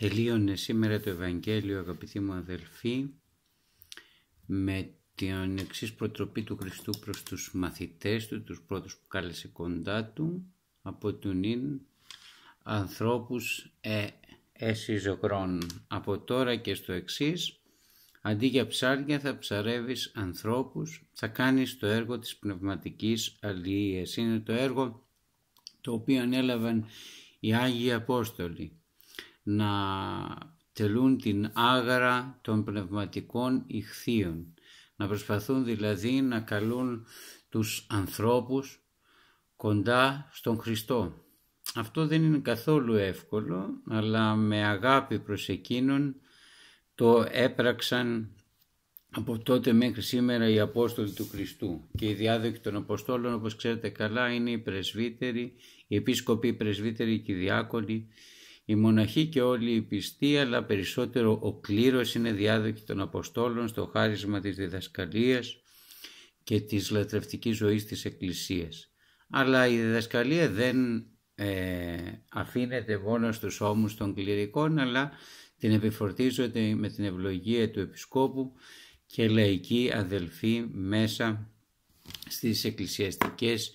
Τελείωνε σήμερα το Ευαγγέλιο αγαπητοί μου αδελφοί με την εξής προτροπή του Χριστού προς τους μαθητές του, τους πρώτους που κάλεσε κοντά του από του νυν ανθρώπους ε, Από τώρα και στο εξής αντί για ψάρια θα ψαρεύεις ανθρώπους, θα κάνεις το έργο της πνευματικής αλληλείας. Είναι το έργο το οποίο ανέλαβαν οι Άγιοι Απόστολοι να τελούν την άγαρα των πνευματικών ηχθείων, να προσπαθούν δηλαδή να καλούν τους ανθρώπους κοντά στον Χριστό. Αυτό δεν είναι καθόλου εύκολο, αλλά με αγάπη προς εκείνον το έπραξαν από τότε μέχρι σήμερα οι Απόστολοι του Χριστού και οι διάδοχοι των Αποστόλων όπως ξέρετε καλά είναι οι πρεσβύτεροι, οι επίσκοποι, οι πρεσβύτεροι και οι διάκονοι, η μοναχοί και όλη η πιστή, αλλά περισσότερο ο κλήρος είναι διάδοκοι των Αποστόλων στο χάρισμα της διδασκαλίας και της λατρευτικής ζωής της Εκκλησίας. Αλλά η διδασκαλία δεν ε, αφήνεται μόνο στους ώμους των κληρικών, αλλά την επιφορτίζονται με την ευλογία του Επισκόπου και λαϊκοί αδελφοί μέσα στις εκκλησιαστικές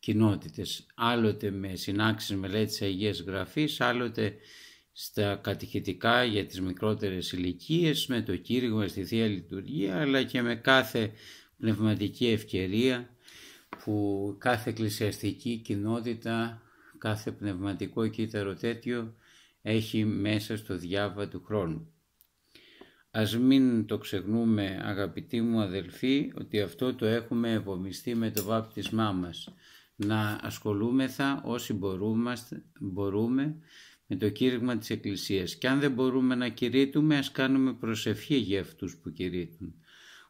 κοινότητες. Άλλοτε με συνάξεις μελέτης Αγίας Γραφής, άλλοτε στα κατηχητικά για τις μικρότερες ηλικίες, με το κήρυγμα στη Θεία Λειτουργία, αλλά και με κάθε πνευματική ευκαιρία που κάθε εκκλησιαστική κοινότητα, κάθε πνευματικό κύτταρο τέτοιο έχει μέσα στο διάβα του χρόνου. Ας μην το ξεχνούμε αγαπητοί μου αδελφοί ότι αυτό το έχουμε ευομιστεί με το βάπτισμά μας να ασχολούμεθα όσοι μπορούμε, μπορούμε με το κήρυγμα της Εκκλησίας. Και αν δεν μπορούμε να κηρύττουμε, ας κάνουμε προσευχή για αυτούς που κηρύττουν,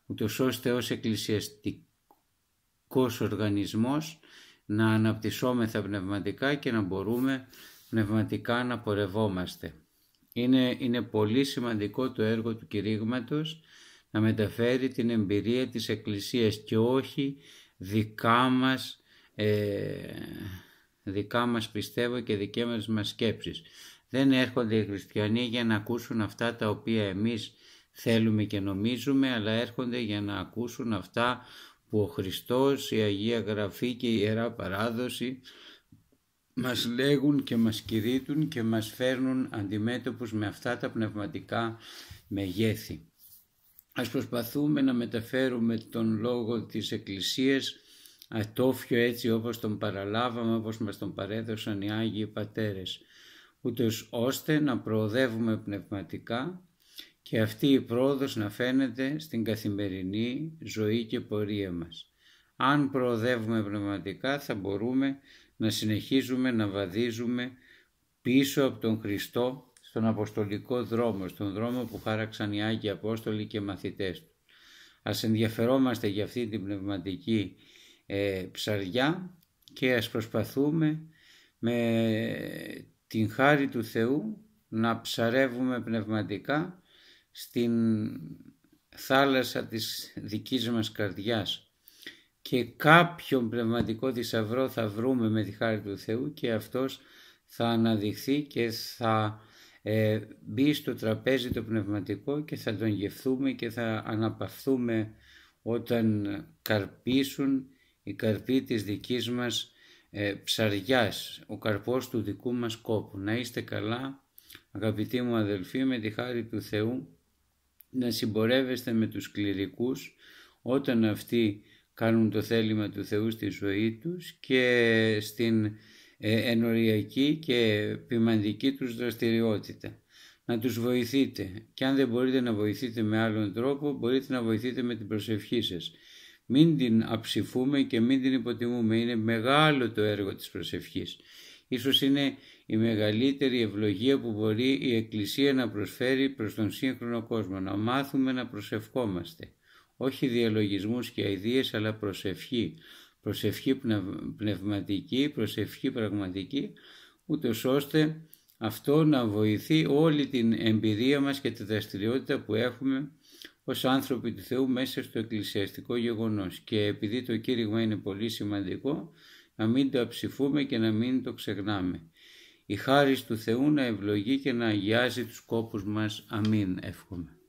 ούτως ώστε ως εκκλησιαστικός οργανισμός να αναπτυσσόμεθα πνευματικά και να μπορούμε πνευματικά να πορευόμαστε. Είναι, είναι πολύ σημαντικό το έργο του κηρύγματος να μεταφέρει την εμπειρία της Εκκλησίας και όχι δικά μας ε, δικά μας πιστεύω και δικές μας σκέψεις. Δεν έρχονται οι χριστιανοί για να ακούσουν αυτά τα οποία εμείς θέλουμε και νομίζουμε, αλλά έρχονται για να ακούσουν αυτά που ο Χριστός, η Αγία Γραφή και η Ιερά Παράδοση μας λέγουν και μας κηρύττουν και μας φέρνουν αντιμέτωπους με αυτά τα πνευματικά μεγέθη. Ας προσπαθούμε να μεταφέρουμε τον λόγο της Εκκλησίας ατόφιο έτσι όπως τον παραλάβαμε, όπως μας τον παρέδωσαν οι Άγιοι Πατέρες, ούτως ώστε να προοδεύουμε πνευματικά και αυτή η πρόοδος να φαίνεται στην καθημερινή ζωή και πορεία μας. Αν προοδεύουμε πνευματικά θα μπορούμε να συνεχίζουμε να βαδίζουμε πίσω από τον Χριστό στον Αποστολικό δρόμο, στον δρόμο που χάραξαν οι Άγιοι Απόστολοι και μαθητές του. Ας ενδιαφερόμαστε για αυτή την πνευματική ε, ψαριά και ας προσπαθούμε με την χάρη του Θεού να ψαρεύουμε πνευματικά στην θάλασσα της δικής μας καρδιάς και κάποιον πνευματικό θησαυρό θα βρούμε με τη χάρη του Θεού και αυτός θα αναδειχθεί και θα ε, μπει στο τραπέζι το πνευματικό και θα τον γευθούμε και θα αναπαυθούμε όταν καρπίσουν η καρπή της δικής μας ε, ψαριάς, ο καρπός του δικού μας κόπου. Να είστε καλά, αγαπητοί μου αδελφοί, με τη χάρη του Θεού, να συμπορεύεστε με τους κληρικούς όταν αυτοί κάνουν το θέλημα του Θεού στη ζωή τους και στην ε, ενοριακή και ποιμαντική τους δραστηριότητα. Να τους βοηθείτε και αν δεν μπορείτε να βοηθείτε με άλλον τρόπο μπορείτε να βοηθείτε με την προσευχή σας. Μην την αψηφούμε και μην την υποτιμούμε. Είναι μεγάλο το έργο της προσευχής. Ίσως είναι η μεγαλύτερη ευλογία που μπορεί η Εκκλησία να προσφέρει προς τον σύγχρονο κόσμο. Να μάθουμε να προσευχόμαστε. Όχι διαλογισμούς και αηδίες, αλλά προσευχή. Προσευχή πνευματική, προσευχή πραγματική, ούτως ώστε αυτό να βοηθεί όλη την εμπειρία μας και τη δραστηριότητα που έχουμε ως άνθρωποι του Θεού μέσα στο εκκλησιαστικό γεγονός και επειδή το κήρυγμα είναι πολύ σημαντικό να μην το αψηφούμε και να μην το ξεχνάμε. Η χάρις του Θεού να ευλογεί και να αγιάζει τους κόπους μας. Αμήν εύχομαι.